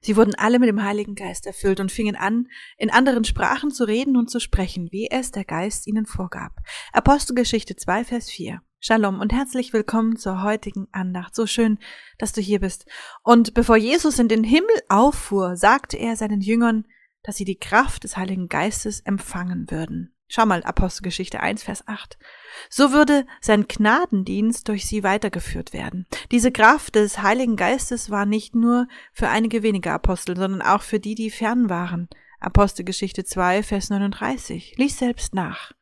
Sie wurden alle mit dem Heiligen Geist erfüllt und fingen an, in anderen Sprachen zu reden und zu sprechen, wie es der Geist ihnen vorgab. Apostelgeschichte 2, Vers 4. Shalom und herzlich willkommen zur heutigen Andacht. So schön, dass du hier bist. Und bevor Jesus in den Himmel auffuhr, sagte er seinen Jüngern, dass sie die Kraft des Heiligen Geistes empfangen würden. Schau mal, Apostelgeschichte 1, Vers 8. So würde sein Gnadendienst durch sie weitergeführt werden. Diese Kraft des Heiligen Geistes war nicht nur für einige wenige Apostel, sondern auch für die, die fern waren. Apostelgeschichte 2, Vers 39. Lies selbst nach.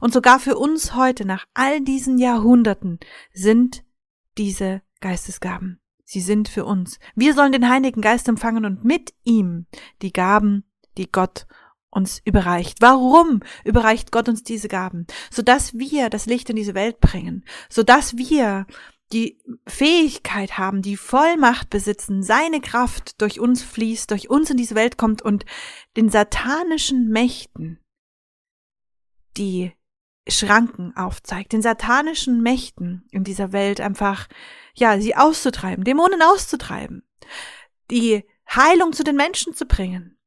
Und sogar für uns heute, nach all diesen Jahrhunderten, sind diese Geistesgaben. Sie sind für uns. Wir sollen den Heiligen Geist empfangen und mit ihm die Gaben, die Gott uns überreicht. Warum überreicht Gott uns diese Gaben? Sodass wir das Licht in diese Welt bringen, sodass wir die Fähigkeit haben, die Vollmacht besitzen, seine Kraft durch uns fließt, durch uns in diese Welt kommt und den satanischen Mächten die Schranken aufzeigt, den satanischen Mächten in dieser Welt einfach, ja, sie auszutreiben, Dämonen auszutreiben, die Heilung zu den Menschen zu bringen,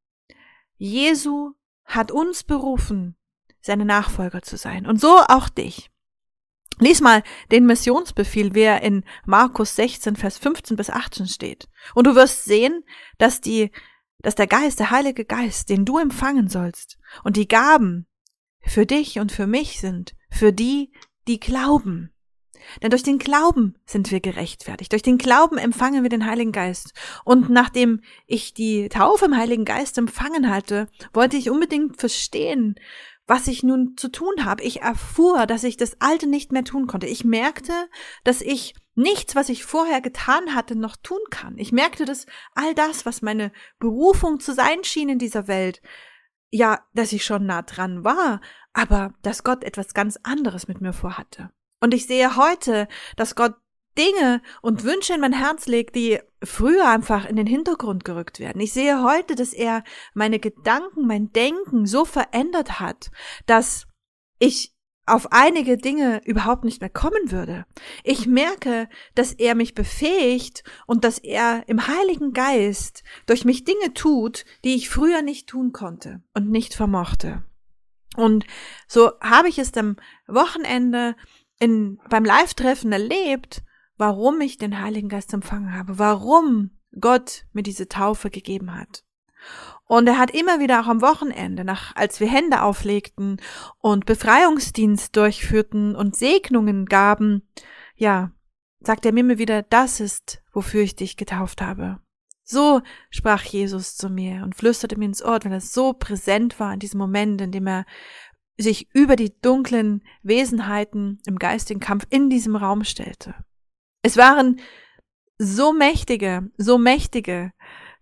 Jesu hat uns berufen, seine Nachfolger zu sein. Und so auch dich. Lies mal den Missionsbefehl, wie er in Markus 16, Vers 15 bis 18 steht. Und du wirst sehen, dass die, dass der Geist, der Heilige Geist, den du empfangen sollst und die Gaben für dich und für mich sind, für die, die glauben. Denn durch den Glauben sind wir gerechtfertigt. Durch den Glauben empfangen wir den Heiligen Geist. Und nachdem ich die Taufe im Heiligen Geist empfangen hatte, wollte ich unbedingt verstehen, was ich nun zu tun habe. Ich erfuhr, dass ich das Alte nicht mehr tun konnte. Ich merkte, dass ich nichts, was ich vorher getan hatte, noch tun kann. Ich merkte, dass all das, was meine Berufung zu sein schien in dieser Welt, ja, dass ich schon nah dran war, aber dass Gott etwas ganz anderes mit mir vorhatte. Und ich sehe heute, dass Gott Dinge und Wünsche in mein Herz legt, die früher einfach in den Hintergrund gerückt werden. Ich sehe heute, dass er meine Gedanken, mein Denken so verändert hat, dass ich auf einige Dinge überhaupt nicht mehr kommen würde. Ich merke, dass er mich befähigt und dass er im Heiligen Geist durch mich Dinge tut, die ich früher nicht tun konnte und nicht vermochte. Und so habe ich es am Wochenende in, beim Live-Treffen erlebt, warum ich den Heiligen Geist empfangen habe, warum Gott mir diese Taufe gegeben hat. Und er hat immer wieder auch am Wochenende, nach, als wir Hände auflegten und Befreiungsdienst durchführten und Segnungen gaben, ja, sagt er mir immer wieder, das ist, wofür ich dich getauft habe. So sprach Jesus zu mir und flüsterte mir ins Ohr, weil er so präsent war in diesem Moment, in dem er sich über die dunklen Wesenheiten im geistigen Kampf in diesem Raum stellte. Es waren so mächtige, so mächtige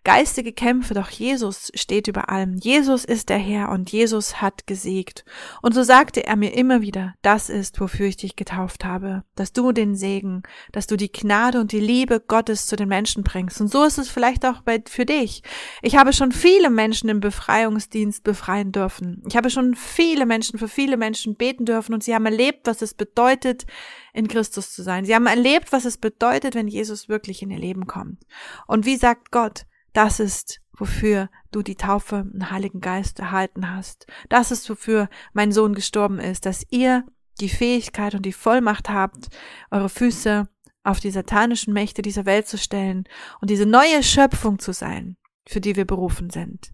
geistige Kämpfe, doch Jesus steht über allem. Jesus ist der Herr und Jesus hat gesiegt. Und so sagte er mir immer wieder, das ist, wofür ich dich getauft habe, dass du den Segen, dass du die Gnade und die Liebe Gottes zu den Menschen bringst. Und so ist es vielleicht auch bei, für dich. Ich habe schon viele Menschen im Befreiungsdienst befreien dürfen. Ich habe schon viele Menschen für viele Menschen beten dürfen und sie haben erlebt, was es bedeutet, in Christus zu sein. Sie haben erlebt, was es bedeutet, wenn Jesus wirklich in ihr Leben kommt. Und wie sagt Gott, das ist, wofür du die Taufe im Heiligen Geist erhalten hast. Das ist, wofür mein Sohn gestorben ist, dass ihr die Fähigkeit und die Vollmacht habt, eure Füße auf die satanischen Mächte dieser Welt zu stellen und diese neue Schöpfung zu sein, für die wir berufen sind.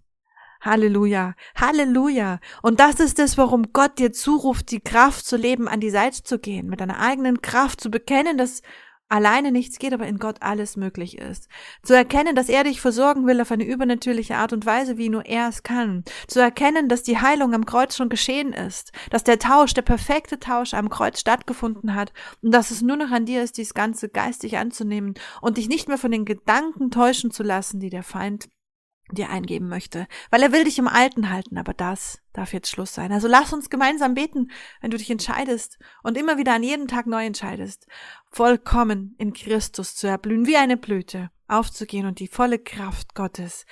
Halleluja, Halleluja. Und das ist es, warum Gott dir zuruft, die Kraft zu leben, an die Seite zu gehen, mit deiner eigenen Kraft zu bekennen, dass alleine nichts geht, aber in Gott alles möglich ist. Zu erkennen, dass er dich versorgen will auf eine übernatürliche Art und Weise, wie nur er es kann. Zu erkennen, dass die Heilung am Kreuz schon geschehen ist, dass der Tausch, der perfekte Tausch am Kreuz stattgefunden hat und dass es nur noch an dir ist, dies Ganze geistig anzunehmen und dich nicht mehr von den Gedanken täuschen zu lassen, die der Feind dir eingeben möchte, weil er will dich im Alten halten, aber das darf jetzt Schluss sein. Also lass uns gemeinsam beten, wenn du dich entscheidest und immer wieder an jedem Tag neu entscheidest, vollkommen in Christus zu erblühen, wie eine Blüte, aufzugehen und die volle Kraft Gottes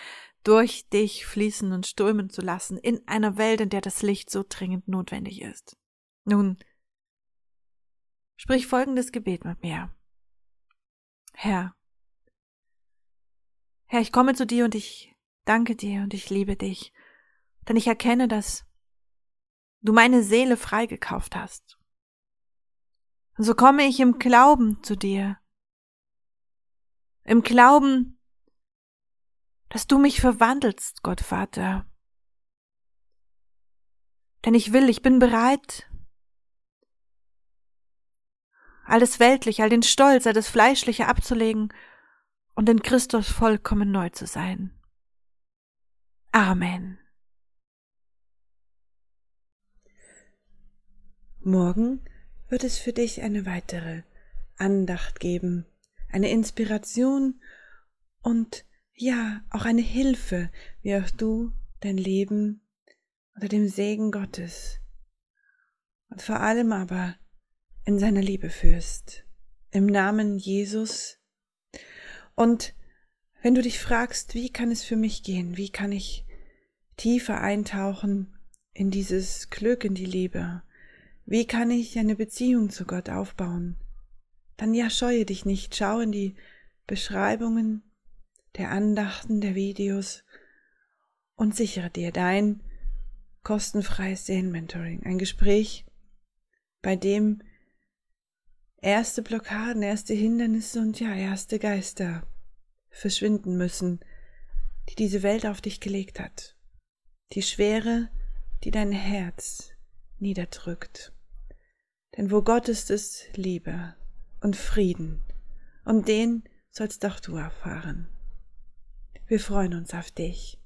durch dich fließen und stürmen zu lassen in einer Welt, in der das Licht so dringend notwendig ist. Nun, sprich folgendes Gebet mit mir. Herr, Herr, ich komme zu dir und ich Danke dir und ich liebe dich, denn ich erkenne, dass du meine Seele freigekauft hast. Und so komme ich im Glauben zu dir, im Glauben, dass du mich verwandelst, Gott Vater. Denn ich will, ich bin bereit, alles Weltliche, all den Stolz, all das Fleischliche abzulegen und in Christus vollkommen neu zu sein. Amen. Morgen wird es für dich eine weitere Andacht geben, eine Inspiration und ja, auch eine Hilfe, wie auch du dein Leben unter dem Segen Gottes und vor allem aber in seiner Liebe führst. Im Namen Jesus. Und wenn du dich fragst, wie kann es für mich gehen, wie kann ich tiefer eintauchen in dieses Glück, in die Liebe, wie kann ich eine Beziehung zu Gott aufbauen, dann ja scheue dich nicht, schau in die Beschreibungen der Andachten, der Videos und sichere dir dein kostenfreies Seelenmentoring, ein Gespräch, bei dem erste Blockaden, erste Hindernisse und ja, erste Geister verschwinden müssen, die diese Welt auf dich gelegt hat, die Schwere, die dein Herz niederdrückt. Denn wo Gott ist, ist Liebe und Frieden, und den sollst auch du erfahren. Wir freuen uns auf dich.